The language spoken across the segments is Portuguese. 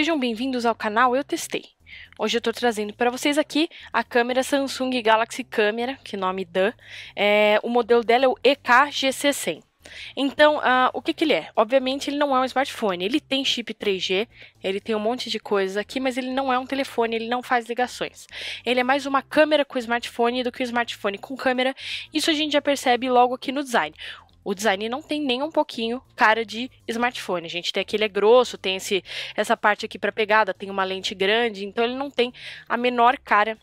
Sejam bem-vindos ao canal Eu Testei. Hoje eu estou trazendo para vocês aqui a câmera Samsung Galaxy Camera, que nome dã. É, o modelo dela é o ekgc 100 Então, uh, o que, que ele é? Obviamente, ele não é um smartphone. Ele tem chip 3G, ele tem um monte de coisas aqui, mas ele não é um telefone, ele não faz ligações. Ele é mais uma câmera com smartphone do que um smartphone com câmera. Isso a gente já percebe logo aqui no design. O design não tem nem um pouquinho cara de smartphone, gente. Tem aquele é grosso, tem esse, essa parte aqui para pegada, tem uma lente grande, então ele não tem a menor cara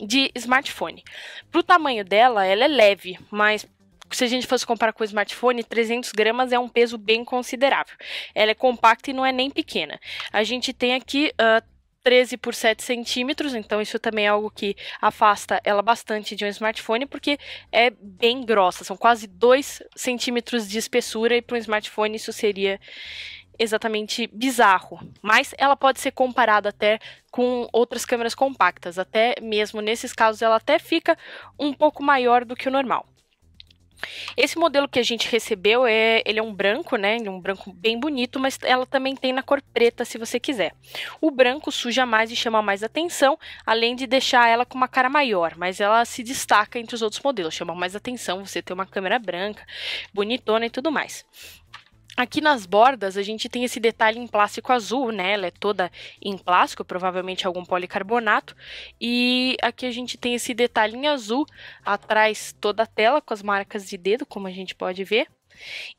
de smartphone. Pro tamanho dela, ela é leve, mas se a gente fosse comparar com o smartphone, 300 gramas é um peso bem considerável. Ela é compacta e não é nem pequena. A gente tem aqui uh, 13 por 7 centímetros, então isso também é algo que afasta ela bastante de um smartphone, porque é bem grossa, são quase 2 centímetros de espessura, e para um smartphone isso seria exatamente bizarro. Mas ela pode ser comparada até com outras câmeras compactas, até mesmo nesses casos ela até fica um pouco maior do que o normal. Esse modelo que a gente recebeu é, ele é um branco, né? É um branco bem bonito, mas ela também tem na cor preta, se você quiser. O branco suja mais e chama mais atenção, além de deixar ela com uma cara maior, mas ela se destaca entre os outros modelos, chama mais atenção você ter uma câmera branca, bonitona e tudo mais. Aqui nas bordas a gente tem esse detalhe em plástico azul, né? Ela é toda em plástico, provavelmente algum policarbonato. E aqui a gente tem esse detalhe em azul atrás toda a tela com as marcas de dedo, como a gente pode ver.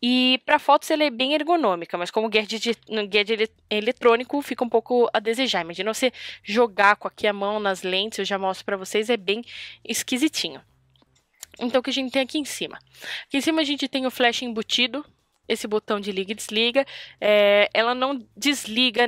E para fotos ela é bem ergonômica, mas como gadget, gadget eletrônico fica um pouco a desejar. Imagina você jogar com aqui a mão nas lentes, eu já mostro para vocês, é bem esquisitinho. Então, o que a gente tem aqui em cima? Aqui em cima a gente tem o flash embutido, esse botão de liga e desliga, é, ela não desliga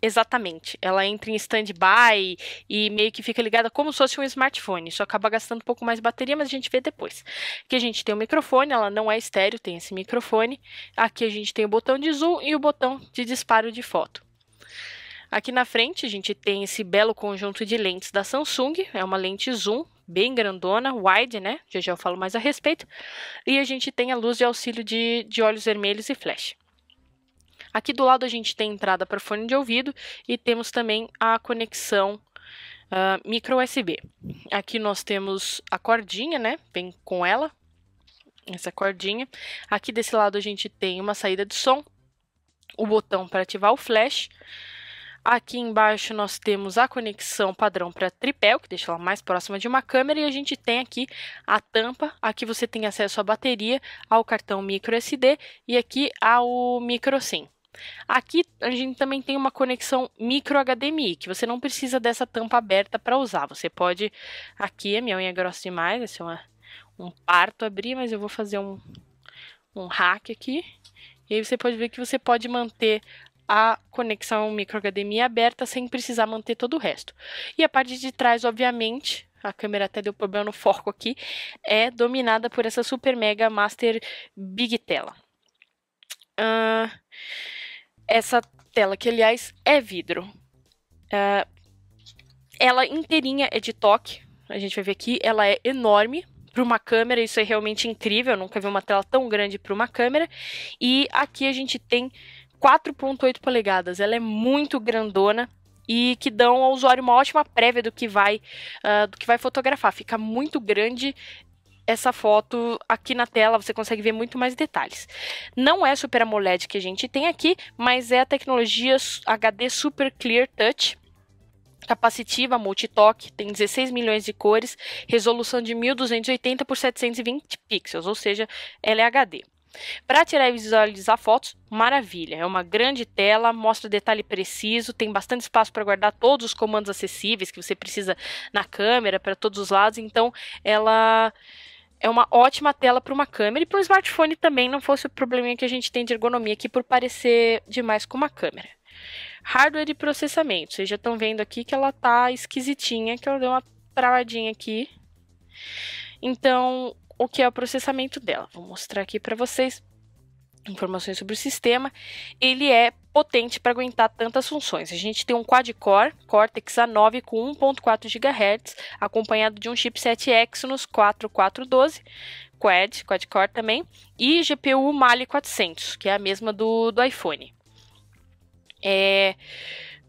exatamente. Ela entra em stand-by e meio que fica ligada como se fosse um smartphone. Isso acaba gastando um pouco mais de bateria, mas a gente vê depois. Aqui a gente tem o microfone, ela não é estéreo, tem esse microfone. Aqui a gente tem o botão de zoom e o botão de disparo de foto. Aqui na frente a gente tem esse belo conjunto de lentes da Samsung, é uma lente zoom bem grandona, wide, né? Já já eu falo mais a respeito. E a gente tem a luz de auxílio de, de olhos vermelhos e flash. Aqui do lado a gente tem entrada para fone de ouvido e temos também a conexão uh, micro USB. Aqui nós temos a cordinha, né? Vem com ela, essa cordinha. Aqui desse lado a gente tem uma saída de som, o botão para ativar o flash Aqui embaixo nós temos a conexão padrão para tripé, que deixa ela mais próxima de uma câmera, e a gente tem aqui a tampa. Aqui você tem acesso à bateria, ao cartão micro SD e aqui ao micro SIM. Aqui a gente também tem uma conexão micro HDMI, que você não precisa dessa tampa aberta para usar. Você pode. Aqui a é minha unha é grossa demais, vai ser uma, um parto abrir, mas eu vou fazer um, um hack aqui. E aí você pode ver que você pode manter a conexão micro-HDMI aberta sem precisar manter todo o resto. E a parte de trás, obviamente, a câmera até deu problema no foco aqui, é dominada por essa super mega master big tela. Uh, essa tela, que aliás é vidro, uh, ela inteirinha é de toque, a gente vai ver aqui, ela é enorme, para uma câmera, isso é realmente incrível, eu nunca vi uma tela tão grande para uma câmera. E aqui a gente tem 4.8 polegadas. Ela é muito grandona e que dão ao usuário uma ótima prévia do que vai uh, do que vai fotografar. Fica muito grande essa foto aqui na tela, você consegue ver muito mais detalhes. Não é Super AMOLED que a gente tem aqui, mas é a tecnologia HD Super Clear Touch. Capacitiva, multitoque, tem 16 milhões de cores, resolução de 1280 por 720 pixels, ou seja, ela é HD. Para tirar e visualizar fotos, maravilha. É uma grande tela, mostra detalhe preciso, tem bastante espaço para guardar todos os comandos acessíveis que você precisa na câmera, para todos os lados. Então, ela é uma ótima tela para uma câmera e para um smartphone também, não fosse o probleminha que a gente tem de ergonomia aqui por parecer demais com uma câmera. Hardware e processamento. Vocês já estão vendo aqui que ela tá esquisitinha, que ela deu uma travadinha aqui. Então, o que é o processamento dela. Vou mostrar aqui para vocês informações sobre o sistema. Ele é potente para aguentar tantas funções. A gente tem um quad-core Cortex A9 com 1.4 GHz, acompanhado de um chipset Exynos 4412 Quad, quad-core também, e GPU Mali 400, que é a mesma do, do iPhone. É,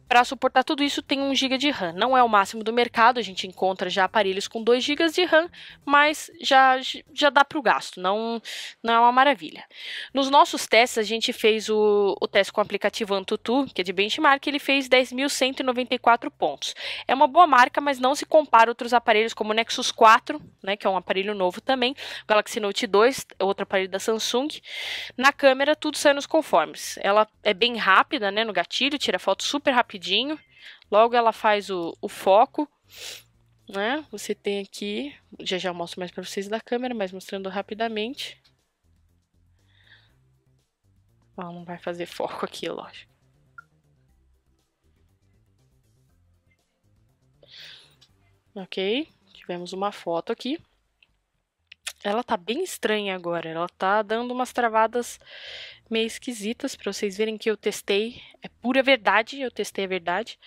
para suportar tudo isso, tem 1 GB de RAM. Não é o máximo do mercado, a gente encontra já aparelhos com 2 GB de RAM, mas já, já dá para o gasto, não, não é uma maravilha. Nos nossos testes, a gente fez o, o teste com o aplicativo Antutu, que é de benchmark, ele fez 10.194 pontos. É uma boa marca, mas não se compara outros aparelhos como o Nexus 4, né, que é um aparelho novo também, o Galaxy Note 2, outro aparelho da Samsung. Na câmera, tudo sai nos conformes. Ela é bem rápida né, no gatilho, tira foto super rápido rapidinho. Logo ela faz o, o foco, né? Você tem aqui, já já mostro mais para vocês da câmera, mas mostrando rapidamente. Ela não vai fazer foco aqui, lógico. Ok, tivemos uma foto aqui. Ela tá bem estranha agora, ela tá dando umas travadas meio esquisitas para vocês verem que eu testei. É pura verdade, eu testei a verdade.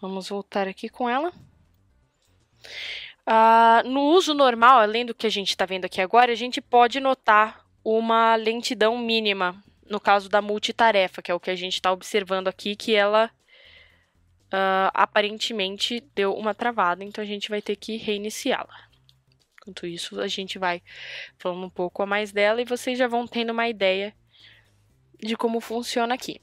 Vamos voltar aqui com ela. Ah, no uso normal, além do que a gente está vendo aqui agora, a gente pode notar uma lentidão mínima no caso da multitarefa, que é o que a gente está observando aqui, que ela ah, aparentemente deu uma travada, então a gente vai ter que reiniciá-la. Enquanto isso, a gente vai falando um pouco a mais dela e vocês já vão tendo uma ideia de como funciona aqui.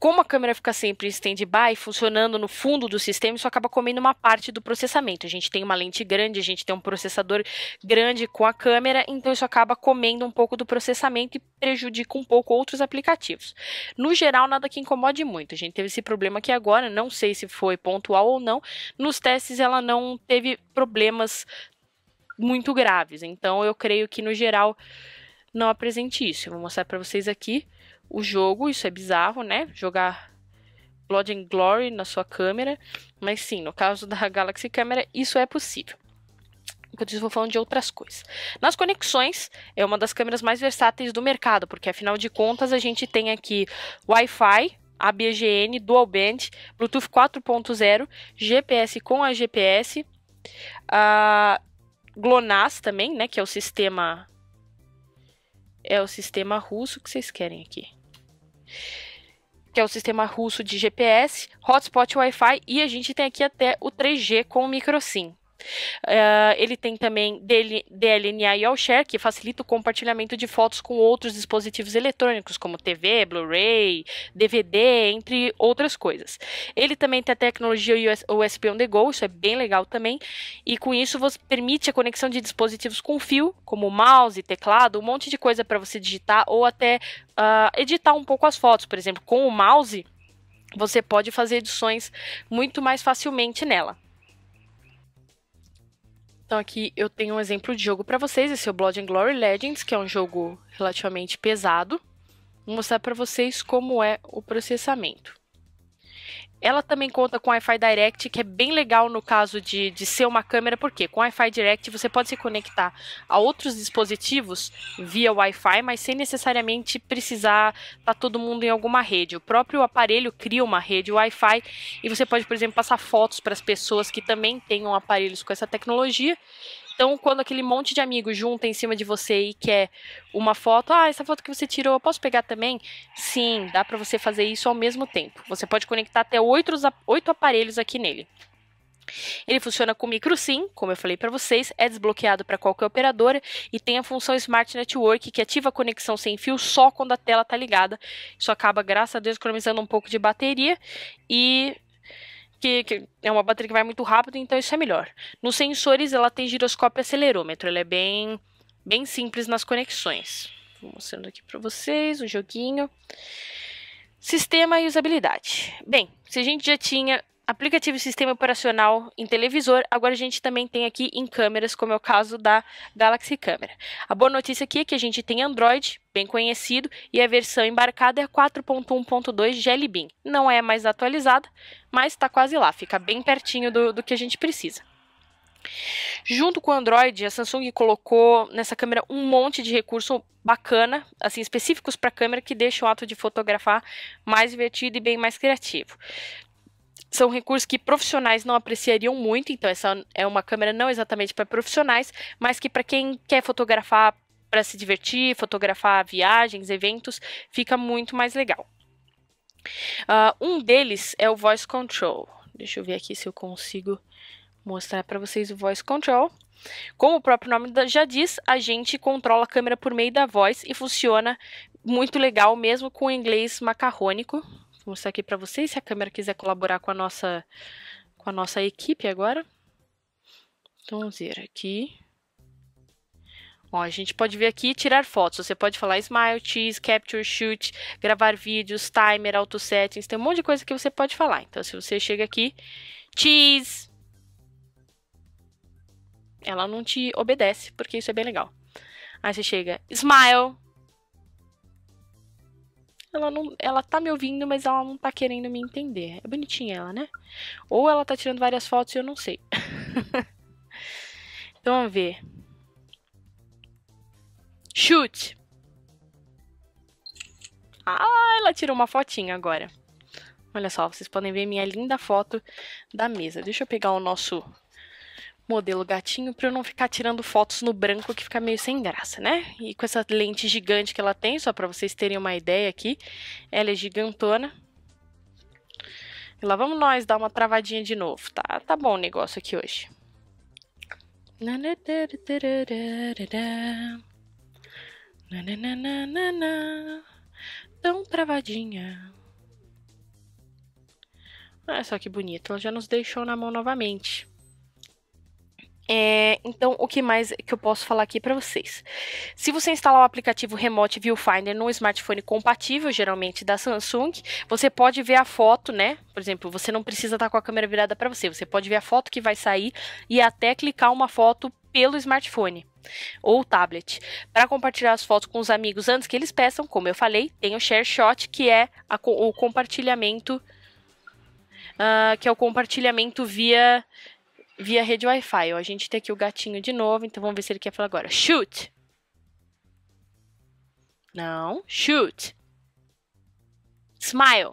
Como a câmera fica sempre em stand-by, funcionando no fundo do sistema, isso acaba comendo uma parte do processamento. A gente tem uma lente grande, a gente tem um processador grande com a câmera, então isso acaba comendo um pouco do processamento e prejudica um pouco outros aplicativos. No geral, nada que incomode muito. A gente teve esse problema aqui agora, não sei se foi pontual ou não. Nos testes, ela não teve problemas muito graves, então eu creio que no geral não apresente isso. Eu vou mostrar para vocês aqui o jogo, isso é bizarro, né? Jogar Blood and Glory na sua câmera, mas sim, no caso da Galaxy Camera, isso é possível. Enquanto isso, vou falando de outras coisas. Nas conexões, é uma das câmeras mais versáteis do mercado, porque afinal de contas a gente tem aqui Wi-Fi, ABGN, Dual Band, Bluetooth 4.0, GPS com a GPS, a ah, GLONASS também, né, que é o sistema é o sistema russo que vocês querem aqui. Que é o sistema russo de GPS, hotspot Wi-Fi e a gente tem aqui até o 3G com o microSIM. Uh, ele tem também DLNA e AllShare, que facilita o compartilhamento de fotos com outros dispositivos eletrônicos, como TV, Blu-ray, DVD, entre outras coisas. Ele também tem a tecnologia USB on the go, isso é bem legal também, e com isso você permite a conexão de dispositivos com fio, como mouse, teclado, um monte de coisa para você digitar ou até uh, editar um pouco as fotos, por exemplo, com o mouse você pode fazer edições muito mais facilmente nela. Então aqui eu tenho um exemplo de jogo para vocês, esse é o Blood and Glory Legends, que é um jogo relativamente pesado. Vou mostrar para vocês como é o processamento. Ela também conta com Wi-Fi Direct, que é bem legal no caso de, de ser uma câmera, porque com Wi-Fi Direct você pode se conectar a outros dispositivos via Wi-Fi, mas sem necessariamente precisar estar tá todo mundo em alguma rede. O próprio aparelho cria uma rede Wi-Fi e você pode, por exemplo, passar fotos para as pessoas que também tenham aparelhos com essa tecnologia. Então, quando aquele monte de amigos junta em cima de você e quer uma foto, ah, essa foto que você tirou, eu posso pegar também? Sim, dá para você fazer isso ao mesmo tempo. Você pode conectar até oito, oito aparelhos aqui nele. Ele funciona com micro SIM, como eu falei para vocês, é desbloqueado para qualquer operadora e tem a função Smart Network que ativa a conexão sem fio só quando a tela está ligada. Isso acaba, graças a Deus, economizando um pouco de bateria e que, que, é uma bateria que vai muito rápido, então isso é melhor. Nos sensores, ela tem giroscópio e acelerômetro. Ela é bem, bem simples nas conexões. Vou mostrando aqui para vocês um joguinho. Sistema e usabilidade. Bem, se a gente já tinha aplicativo e sistema operacional em televisor, agora a gente também tem aqui em câmeras, como é o caso da Galaxy Camera. A boa notícia aqui é que a gente tem Android, bem conhecido, e a versão embarcada é 4.1.2 Jelly Bean. Não é mais atualizada, mas está quase lá, fica bem pertinho do, do que a gente precisa. Junto com o Android, a Samsung colocou nessa câmera um monte de recurso bacana, assim específicos para câmera que deixam o ato de fotografar mais divertido e bem mais criativo. São recursos que profissionais não apreciariam muito, então essa é uma câmera não exatamente para profissionais, mas que para quem quer fotografar para se divertir, fotografar viagens, eventos, fica muito mais legal. Uh, um deles é o Voice Control. Deixa eu ver aqui se eu consigo mostrar para vocês o Voice Control. Como o próprio nome já diz, a gente controla a câmera por meio da voz e funciona muito legal mesmo com o inglês macarrônico, Vou mostrar aqui para vocês, se a câmera quiser colaborar com a nossa, com a nossa equipe agora. Então, vamos ver aqui. Ó, a gente pode ver aqui tirar fotos. Você pode falar smile, cheese, capture, shoot, gravar vídeos, timer, auto settings. Tem um monte de coisa que você pode falar. Então, se você chega aqui, cheese, ela não te obedece, porque isso é bem legal. Aí você chega, smile, ela não, ela tá me ouvindo, mas ela não tá querendo me entender. É bonitinha ela, né? Ou ela tá tirando várias fotos e eu não sei. então vamos ver. Chute. Ah, ela tirou uma fotinha agora. Olha só, vocês podem ver minha linda foto da mesa. Deixa eu pegar o nosso modelo gatinho para eu não ficar tirando fotos no branco que fica meio sem graça, né? E com essa lente gigante que ela tem, só para vocês terem uma ideia aqui, ela é gigantona. E lá vamos nós dar uma travadinha de novo, tá? Tá bom o negócio aqui hoje. Tão travadinha. Olha só que bonito, ela já nos deixou na mão novamente. É, então, o que mais que eu posso falar aqui para vocês? Se você instalar o aplicativo Remote Viewfinder num smartphone compatível, geralmente da Samsung, você pode ver a foto, né? Por exemplo, você não precisa estar tá com a câmera virada para você, você pode ver a foto que vai sair e até clicar uma foto pelo smartphone ou tablet. Para compartilhar as fotos com os amigos antes que eles peçam, como eu falei, tem o Share Shot, que é a, o compartilhamento, uh, que é o compartilhamento via via rede Wi-Fi. a gente tem aqui o gatinho de novo, então vamos ver se ele quer falar agora. Shoot! Não. Shoot! Smile!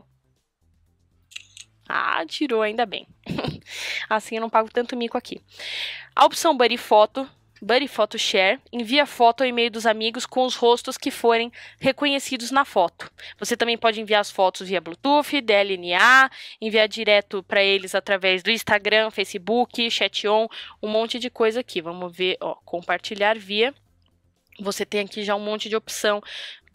Ah, tirou, ainda bem. assim eu não pago tanto mico aqui. A opção Buddy Foto Buddy Photo Share envia foto ao e-mail dos amigos com os rostos que forem reconhecidos na foto. Você também pode enviar as fotos via Bluetooth, DLNA, enviar direto para eles através do Instagram, Facebook, Chat-on, um monte de coisa aqui. Vamos ver, ó, compartilhar via você tem aqui já um monte de opção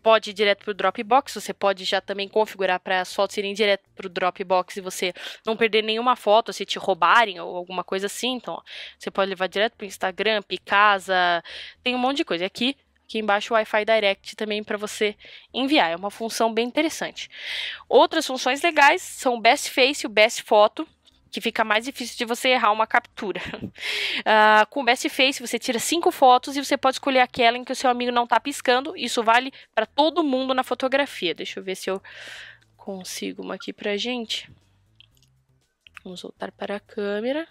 pode ir direto para o Dropbox, você pode já também configurar para as fotos irem direto para o Dropbox e você não perder nenhuma foto se te roubarem ou alguma coisa assim. Então, ó, você pode levar direto para o Instagram, Picasa, tem um monte de coisa. E aqui aqui embaixo o Wi-Fi Direct também para você enviar. É uma função bem interessante. Outras funções legais são o Best Face e o Best Photo que fica mais difícil de você errar uma captura. Uh, com o Best Face, você tira cinco fotos e você pode escolher aquela em que o seu amigo não está piscando. Isso vale para todo mundo na fotografia. Deixa eu ver se eu consigo uma aqui pra gente. Vamos voltar para a câmera.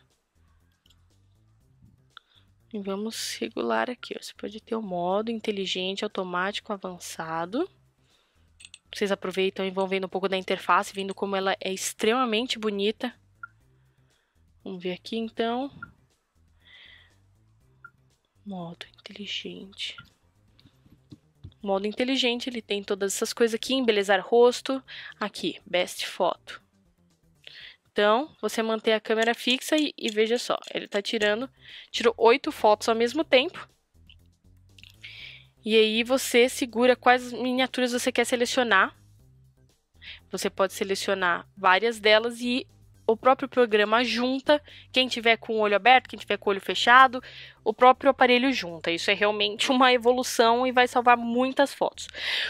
E vamos regular aqui. Você pode ter o um modo inteligente, automático, avançado. Vocês aproveitam e vão vendo um pouco da interface, vendo como ela é extremamente bonita. Vamos ver aqui então. Modo inteligente. modo inteligente, ele tem todas essas coisas aqui, embelezar rosto, aqui, best foto. Então, você mantém a câmera fixa e, e veja só, ele está tirando, tirou oito fotos ao mesmo tempo. E aí você segura quais miniaturas você quer selecionar. Você pode selecionar várias delas e o próprio programa junta, quem tiver com o olho aberto, quem tiver com o olho fechado, o próprio aparelho junta. Isso é realmente uma evolução e vai salvar muitas fotos.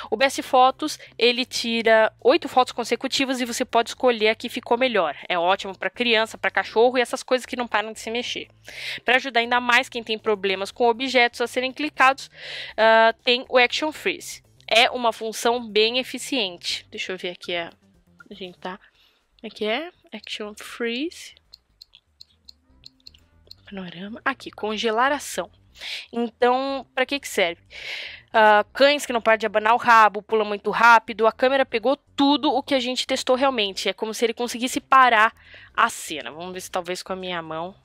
O Best Fotos, ele tira oito fotos consecutivas e você pode escolher a que ficou melhor. É ótimo para criança, para cachorro e essas coisas que não param de se mexer. Para ajudar ainda mais quem tem problemas com objetos a serem clicados, uh, tem o Action Freeze. É uma função bem eficiente. Deixa eu ver aqui a... Gente, tá? Aqui é Action Freeze. Panorama. Aqui, congelar ação. Então, para que que serve? Uh, cães que não param de abanar o rabo, pula muito rápido. A câmera pegou tudo o que a gente testou realmente. É como se ele conseguisse parar a cena. Vamos ver se talvez com a minha mão.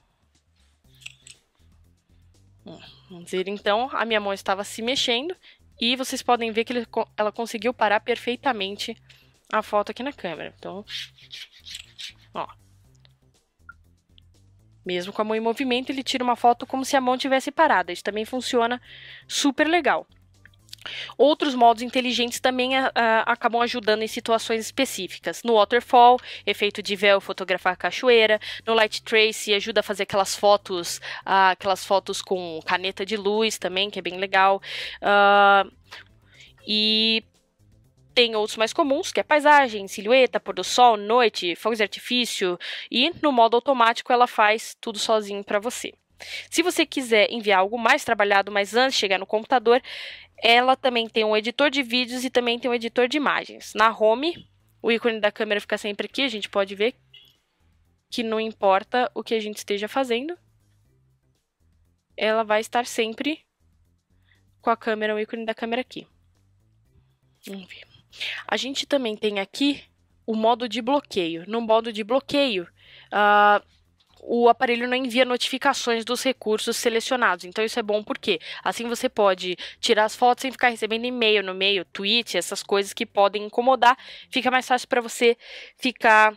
Hum, vamos dizer então, a minha mão estava se mexendo e vocês podem ver que ele, ela conseguiu parar perfeitamente a foto aqui na câmera. Então, Ó. Mesmo com a mão em movimento, ele tira uma foto como se a mão tivesse parada. Isso também funciona super legal. Outros modos inteligentes também ah, ah, acabam ajudando em situações específicas. No waterfall, efeito de véu, fotografar a cachoeira. No light trace, ajuda a fazer aquelas fotos, uh, aquelas fotos com caneta de luz também, que é bem legal. Uh, e tem outros mais comuns, que é paisagem, silhueta, pôr do sol, noite, fogos de artifício, e no modo automático ela faz tudo sozinho para você. Se você quiser enviar algo mais trabalhado, mas antes de chegar no computador, ela também tem um editor de vídeos e também tem um editor de imagens. Na home, o ícone da câmera fica sempre aqui, a gente pode ver que não importa o que a gente esteja fazendo, ela vai estar sempre com a câmera, o ícone da câmera aqui. Vamos ver. A gente também tem aqui o modo de bloqueio. No modo de bloqueio, uh, o aparelho não envia notificações dos recursos selecionados. Então isso é bom porque assim você pode tirar as fotos sem ficar recebendo e-mail no meio, tweet, essas coisas que podem incomodar. Fica mais fácil para você ficar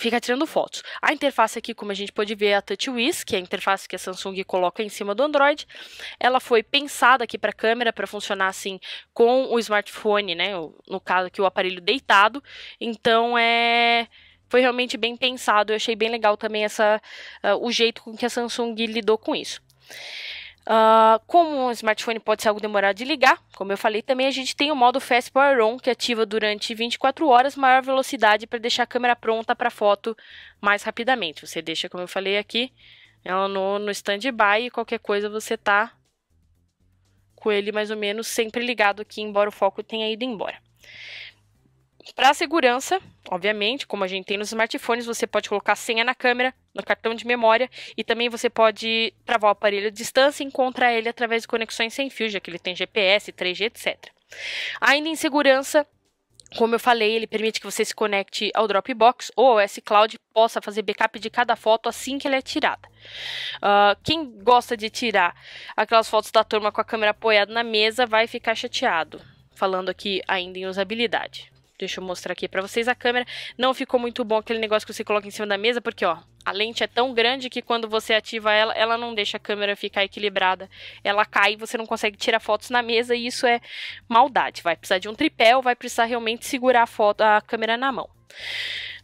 fica tirando fotos. A interface aqui, como a gente pode ver, é a TouchWiz, que é a interface que a Samsung coloca em cima do Android. Ela foi pensada aqui para câmera para funcionar assim com o smartphone, né? No caso aqui o aparelho deitado. Então é foi realmente bem pensado. Eu achei bem legal também essa uh, o jeito com que a Samsung lidou com isso. Uh, como o smartphone pode ser algo demorado de ligar, como eu falei, também a gente tem o modo Fast Power On, que ativa durante 24 horas maior velocidade para deixar a câmera pronta para foto mais rapidamente. Você deixa, como eu falei aqui, ela no, no stand-by e qualquer coisa você tá com ele mais ou menos sempre ligado aqui, embora o foco tenha ido embora. Para a segurança, obviamente, como a gente tem nos smartphones, você pode colocar senha na câmera, no cartão de memória e também você pode travar o aparelho à distância e encontrar ele através de conexões sem fio, já que ele tem GPS, 3G, etc. Ainda em segurança, como eu falei, ele permite que você se conecte ao Dropbox ou ao S-Cloud possa fazer backup de cada foto assim que ela é tirada. Uh, quem gosta de tirar aquelas fotos da turma com a câmera apoiada na mesa vai ficar chateado, falando aqui ainda em usabilidade. Deixa eu mostrar aqui para vocês a câmera. Não ficou muito bom aquele negócio que você coloca em cima da mesa, porque ó, a lente é tão grande que quando você ativa ela, ela não deixa a câmera ficar equilibrada. Ela cai, você não consegue tirar fotos na mesa e isso é maldade. Vai precisar de um tripé ou vai precisar realmente segurar a, foto, a câmera na mão.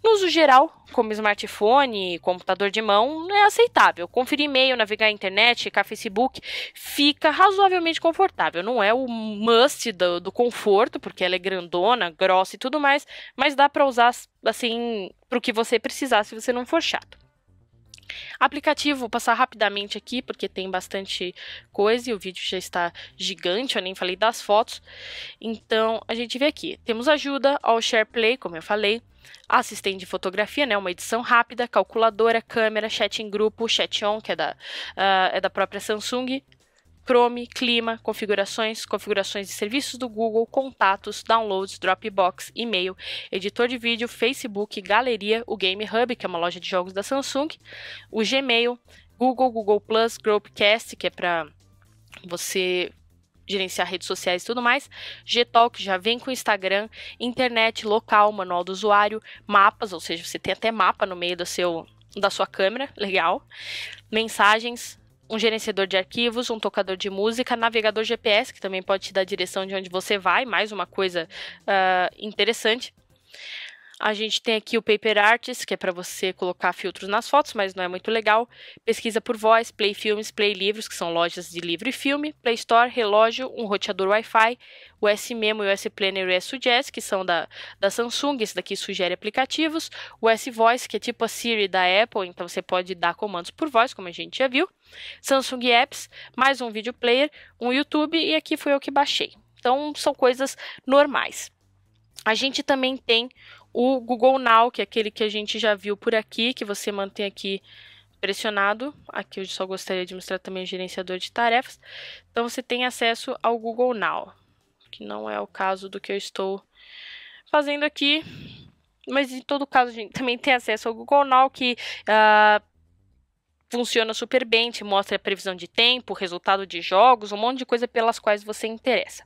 No uso geral, como smartphone computador de mão, é aceitável. Conferir e-mail, navegar a internet, checar Facebook, fica razoavelmente confortável. Não é o must do, do conforto, porque ela é grandona, grossa e tudo mais, mas dá para usar assim para o que você precisar se você não for chato. Aplicativo, vou passar rapidamente aqui, porque tem bastante coisa e o vídeo já está gigante, eu nem falei das fotos. Então, a gente vê aqui, temos ajuda ao SharePlay, como eu falei, assistente de fotografia, né, uma edição rápida, calculadora, câmera, chat em grupo, chat on, que é da, uh, é da própria Samsung, Chrome, clima, configurações, configurações de serviços do Google, contatos, downloads, Dropbox, e-mail, editor de vídeo, Facebook, galeria, o Game Hub, que é uma loja de jogos da Samsung, o Gmail, Google, Google Plus, Groupcast, que é para você gerenciar redes sociais e tudo mais. Gtalk já vem com Instagram, internet local, manual do usuário, mapas, ou seja, você tem até mapa no meio do seu da sua câmera, legal. Mensagens, um gerenciador de arquivos, um tocador de música, navegador GPS, que também pode te dar a direção de onde você vai, mais uma coisa uh, interessante. A gente tem aqui o Paper artist que é para você colocar filtros nas fotos, mas não é muito legal. Pesquisa por voz, Play Filmes, Play Livros, que são lojas de livro e filme, Play Store, relógio, um roteador Wi-Fi, o S Memo, o S Planner e o S Suggest, que são da, da Samsung, esse daqui sugere aplicativos, o S Voice, que é tipo a Siri da Apple, então você pode dar comandos por voz, como a gente já viu, Samsung Apps, mais um video player, um YouTube e aqui foi eu que baixei. Então são coisas normais. A gente também tem o Google Now, que é aquele que a gente já viu por aqui, que você mantém aqui pressionado. Aqui eu só gostaria de mostrar também o gerenciador de tarefas. Então você tem acesso ao Google Now, que não é o caso do que eu estou fazendo aqui. Mas em todo caso a gente também tem acesso ao Google Now, que uh, funciona super bem, te mostra a previsão de tempo, resultado de jogos, um monte de coisa pelas quais você interessa.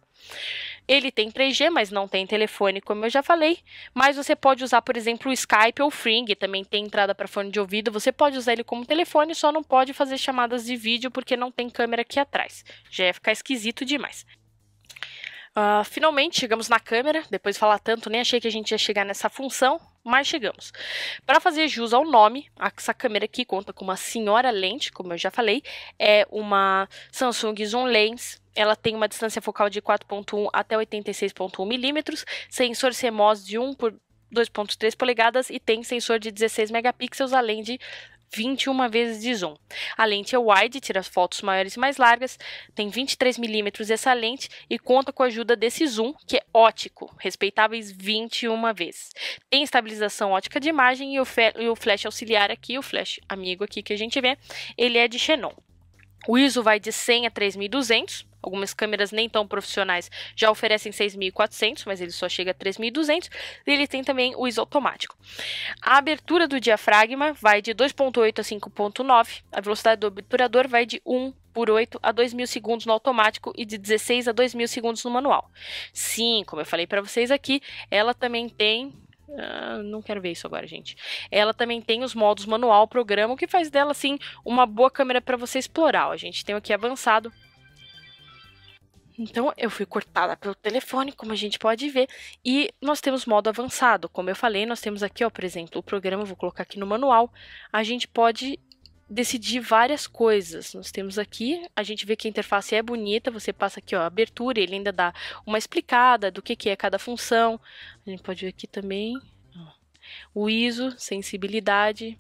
Ele tem 3G, mas não tem telefone, como eu já falei. Mas você pode usar, por exemplo, o Skype ou o Fring, também tem entrada para fone de ouvido. Você pode usar ele como telefone, só não pode fazer chamadas de vídeo porque não tem câmera aqui atrás. Já ia ficar esquisito demais. Uh, finalmente chegamos na câmera, depois de falar tanto, nem achei que a gente ia chegar nessa função, mas chegamos. Para fazer jus ao nome, essa câmera aqui conta com uma senhora lente, como eu já falei, é uma Samsung Zoom Lens. Ela tem uma distância focal de 4.1 até 86.1 milímetros, sensor CMOS de 1 por 2.3 polegadas e tem sensor de 16 megapixels, além de 21 vezes de zoom. A lente é wide, tira fotos maiores e mais largas, tem 23 milímetros essa lente e conta com a ajuda desse zoom, que é ótico, respeitáveis 21 vezes. Tem estabilização ótica de imagem e o, e o flash auxiliar aqui, o flash amigo aqui que a gente vê, ele é de xenon. O ISO vai de 100 a 3200, Algumas câmeras nem tão profissionais já oferecem 6.400, mas ele só chega a 3.200. E ele tem também o ISO automático. A abertura do diafragma vai de 2.8 a 5.9. A velocidade do obturador vai de 1 por 8 a 2.000 segundos no automático e de 16 a 2.000 segundos no manual. Sim, como eu falei para vocês aqui, ela também tem Uh, não quero ver isso agora, gente. Ela também tem os modos manual, programa, o que faz dela, assim, uma boa câmera para você explorar. A gente tem aqui avançado, então eu fui cortada pelo telefone, como a gente pode ver, e nós temos modo avançado. Como eu falei, nós temos aqui, ó, por exemplo, o programa, vou colocar aqui no manual, a gente pode decidir várias coisas. Nós temos aqui, a gente vê que a interface é bonita, você passa aqui, ó, a abertura, ele ainda dá uma explicada do que, que é cada função. A gente pode ver aqui também ó, o ISO, sensibilidade,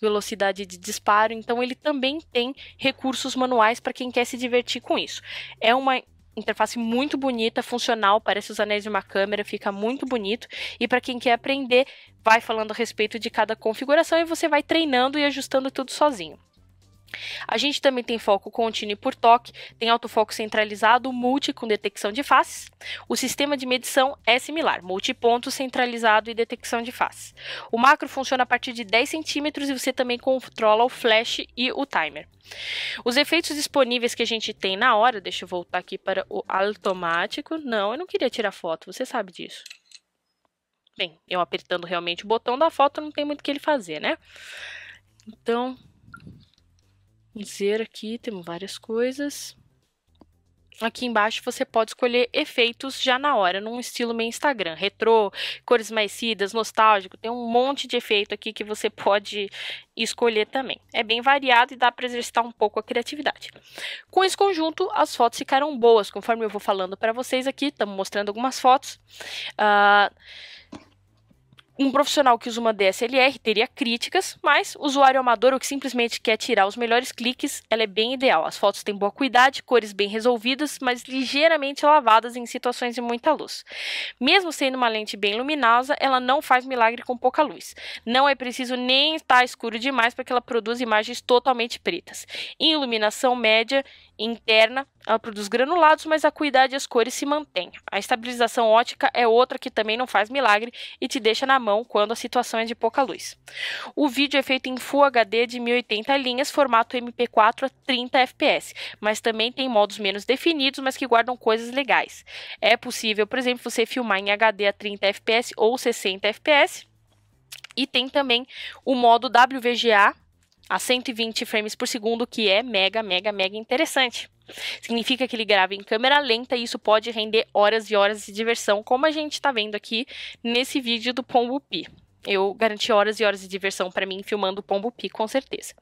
velocidade de disparo, então ele também tem recursos manuais para quem quer se divertir com isso. É uma interface muito bonita, funcional, parece os anéis de uma câmera, fica muito bonito. E para quem quer aprender, vai falando a respeito de cada configuração e você vai treinando e ajustando tudo sozinho. A gente também tem foco contínuo por toque, tem autofoco centralizado, multi com detecção de faces. O sistema de medição é similar, multiponto centralizado e detecção de faces. O macro funciona a partir de 10 centímetros e você também controla o flash e o timer. Os efeitos disponíveis que a gente tem na hora, deixa eu voltar aqui para o automático. Não, eu não queria tirar foto, você sabe disso. Bem, eu apertando realmente o botão da foto, não tem muito o que ele fazer, né? Então, dizer aqui, temos várias coisas. Aqui embaixo você pode escolher efeitos já na hora, num estilo meio Instagram. Retrô, cores maicidas, nostálgico, tem um monte de efeito aqui que você pode escolher também. É bem variado e dá para exercitar um pouco a criatividade. Com esse conjunto, as fotos ficaram boas, conforme eu vou falando para vocês aqui. Estamos mostrando algumas fotos. Uh, um profissional que usa uma DSLR teria críticas, mas o usuário amador ou que simplesmente quer tirar os melhores cliques, ela é bem ideal. As fotos têm boa qualidade, cores bem resolvidas, mas ligeiramente lavadas em situações de muita luz. Mesmo sendo uma lente bem luminosa, ela não faz milagre com pouca luz. Não é preciso nem estar escuro demais para que ela produza imagens totalmente pretas. Em iluminação média, interna, ela produz granulados, mas a acuidade e as cores se mantêm. A estabilização ótica é outra que também não faz milagre e te deixa na mão quando a situação é de pouca luz. O vídeo é feito em Full HD de 1080 linhas, formato MP4 a 30 fps, mas também tem modos menos definidos, mas que guardam coisas legais. É possível, por exemplo, você filmar em HD a 30 fps ou 60 fps. E tem também o modo WVGA, a 120 frames por segundo, que é mega, mega, mega interessante. Significa que ele grava em câmera lenta e isso pode render horas e horas de diversão, como a gente está vendo aqui nesse vídeo do Pombo Pi. Eu garanti horas e horas de diversão para mim filmando o Pombo Pi, com certeza.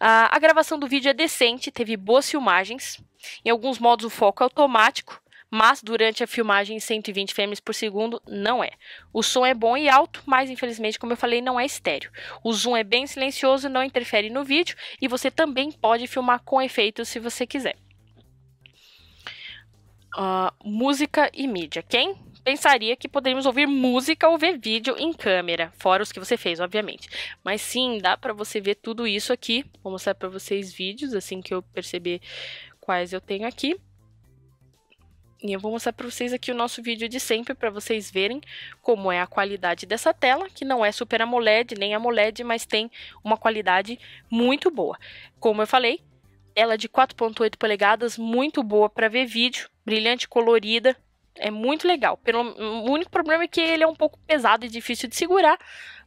a gravação do vídeo é decente, teve boas filmagens. Em alguns modos o foco é automático, mas durante a filmagem 120 frames por segundo não é. O som é bom e alto, mas infelizmente, como eu falei, não é estéreo. O zoom é bem silencioso, não interfere no vídeo e você também pode filmar com efeitos se você quiser. Uh, música e mídia. Quem pensaria que poderíamos ouvir música ou ver vídeo em câmera, fora os que você fez, obviamente. Mas sim, dá para você ver tudo isso aqui. Vou mostrar para vocês vídeos assim que eu perceber quais eu tenho aqui. E eu vou mostrar para vocês aqui o nosso vídeo de sempre, para vocês verem como é a qualidade dessa tela, que não é Super AMOLED nem AMOLED, mas tem uma qualidade muito boa. Como eu falei, ela é de 4.8 polegadas, muito boa para ver vídeo, brilhante, colorida, é muito legal. Pelo, o único problema é que ele é um pouco pesado e difícil de segurar,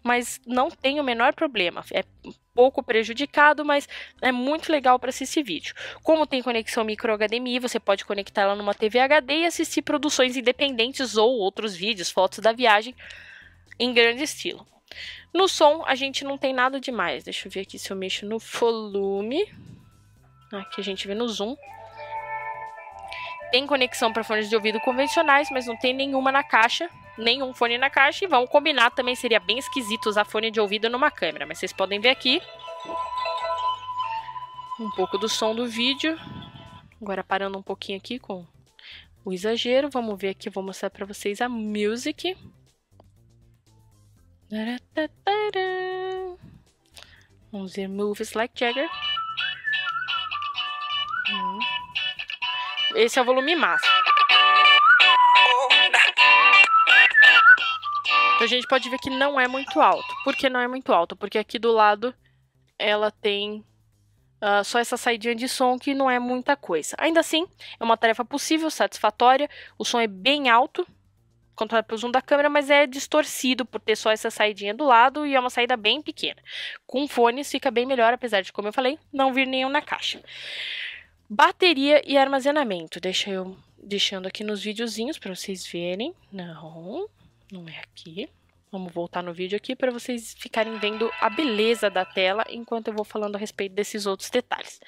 mas não tem o menor problema. É pouco prejudicado, mas é muito legal para assistir vídeo. Como tem conexão micro HDMI, você pode conectar ela numa TV HD e assistir produções independentes ou outros vídeos, fotos da viagem em grande estilo. No som, a gente não tem nada demais. Deixa eu ver aqui se eu mexo no volume. Ah, aqui a gente vê no zoom. Tem conexão para fones de ouvido convencionais, mas não tem nenhuma na caixa nenhum fone na caixa. E vamos combinar também, seria bem esquisito usar fone de ouvido numa câmera. Mas vocês podem ver aqui um pouco do som do vídeo. Agora parando um pouquinho aqui com o exagero. Vamos ver aqui, vou mostrar para vocês a music. Vamos ver moves Like Jagger. Hum. Esse é o volume máximo. a gente pode ver que não é muito alto. Por que não é muito alto? Porque aqui do lado ela tem Uh, só essa saidinha de som que não é muita coisa. Ainda assim, é uma tarefa possível, satisfatória. O som é bem alto, controlado pelo zoom da câmera, mas é distorcido por ter só essa saidinha do lado e é uma saída bem pequena. Com fones fica bem melhor, apesar de, como eu falei, não vir nenhum na caixa. Bateria e armazenamento. Deixa eu deixando aqui nos videozinhos para vocês verem. Não, não é aqui. Vamos voltar no vídeo aqui para vocês ficarem vendo a beleza da tela enquanto eu vou falando a respeito desses outros detalhes.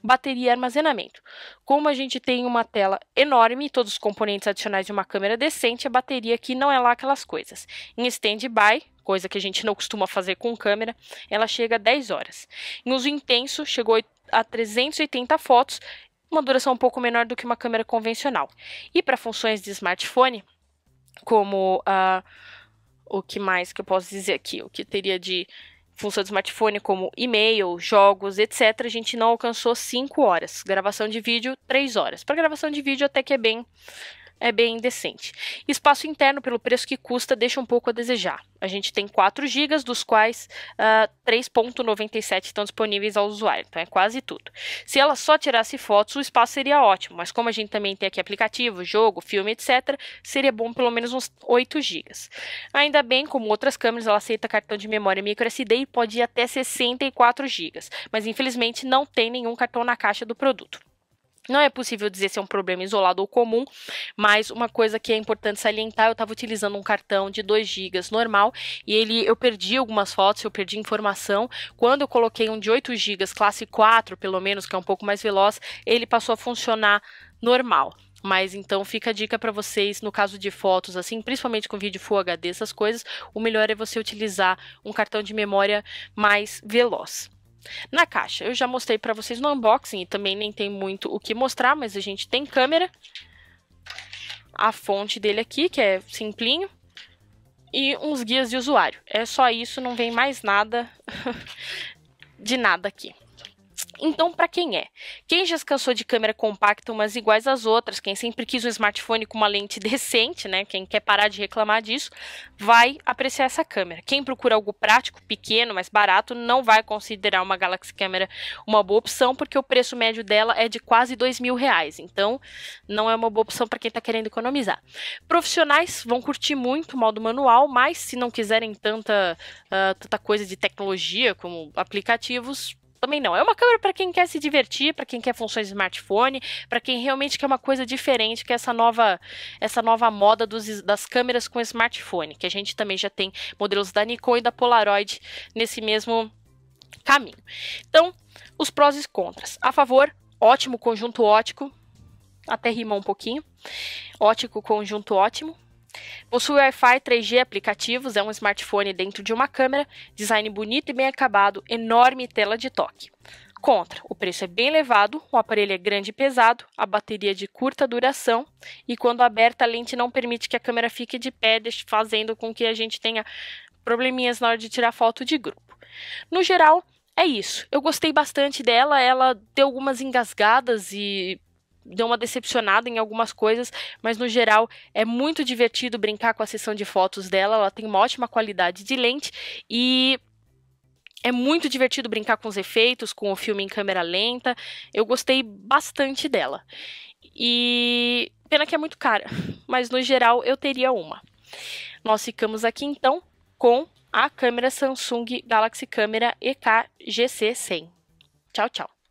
Bateria e armazenamento. Como a gente tem uma tela enorme e todos os componentes adicionais de uma câmera decente, a bateria aqui não é lá aquelas coisas. Em by, coisa que a gente não costuma fazer com câmera, ela chega a 10 horas. Em uso intenso, chegou a 380 fotos uma duração um pouco menor do que uma câmera convencional. E para funções de smartphone, como ah, o que mais que eu posso dizer aqui, o que teria de função do smartphone como e-mail, jogos, etc. A gente não alcançou 5 horas. Gravação de vídeo, 3 horas. Para gravação de vídeo até que é bem é bem decente. Espaço interno, pelo preço que custa, deixa um pouco a desejar. A gente tem 4 GB, dos quais uh, ah, 3.97 estão disponíveis ao usuário, então é quase tudo. Se ela só tirasse fotos, o espaço seria ótimo, mas como a gente também tem aqui aplicativo, jogo, filme, etc., seria bom pelo menos uns 8 GB. Ainda bem, como outras câmeras, ela aceita cartão de memória microSD e pode ir até 64 GB, mas infelizmente não tem nenhum cartão na caixa do produto. Não é possível dizer se é um problema isolado ou comum, mas uma coisa que é importante salientar, eu estava utilizando um cartão de 2 GB normal e ele eu perdi algumas fotos, eu perdi informação. Quando eu coloquei um de 8 GB classe 4, pelo menos, que é um pouco mais veloz, ele passou a funcionar normal. Mas então fica a dica para vocês, no caso de fotos, assim, principalmente com vídeo Full HD, essas coisas, o melhor é você utilizar um cartão de memória mais veloz. Na caixa, eu já mostrei para vocês no unboxing e também nem tem muito o que mostrar, mas a gente tem câmera. A fonte dele aqui, que é simplinho. E uns guias de usuário. É só isso, não vem mais nada de nada aqui. Então, para quem é? Quem já se cansou de câmera compacta umas iguais às outras, quem sempre quis um smartphone com uma lente decente, né? Quem quer parar de reclamar disso, vai apreciar essa câmera. Quem procura algo prático, pequeno, mais barato, não vai considerar uma Galaxy Câmera uma boa opção, porque o preço médio dela é de quase dois mil reais. Então, não é uma boa opção para quem está querendo economizar. Profissionais vão curtir muito o modo manual, mas se não quiserem tanta, uh, tanta coisa de tecnologia como aplicativos, também não. É uma câmera para quem quer se divertir, para quem quer funções de smartphone, para quem realmente quer uma coisa diferente, que é essa nova, essa nova moda dos, das câmeras com smartphone, que a gente também já tem modelos da Nikon e da Polaroid nesse mesmo caminho. Então, os prós e contras. A favor, ótimo conjunto ótico, até rimou um pouquinho. Ótico, conjunto ótimo. Possui Wi-Fi 3G aplicativos, é um smartphone dentro de uma câmera, design bonito e bem acabado, enorme tela de toque. Contra, o preço é bem elevado, o aparelho é grande e pesado, a bateria é de curta duração e quando aberta a lente não permite que a câmera fique de pé, fazendo com que a gente tenha probleminhas na hora de tirar foto de grupo. No geral, é isso. Eu gostei bastante dela, ela deu algumas engasgadas e deu uma decepcionada em algumas coisas, mas no geral é muito divertido brincar com a sessão de fotos dela. Ela tem uma ótima qualidade de lente e é muito divertido brincar com os efeitos, com o filme em câmera lenta. Eu gostei bastante dela. E pena que é muito cara, mas no geral eu teria uma. Nós ficamos aqui então com a câmera Samsung Galaxy Câmera EK GC100. Tchau, tchau.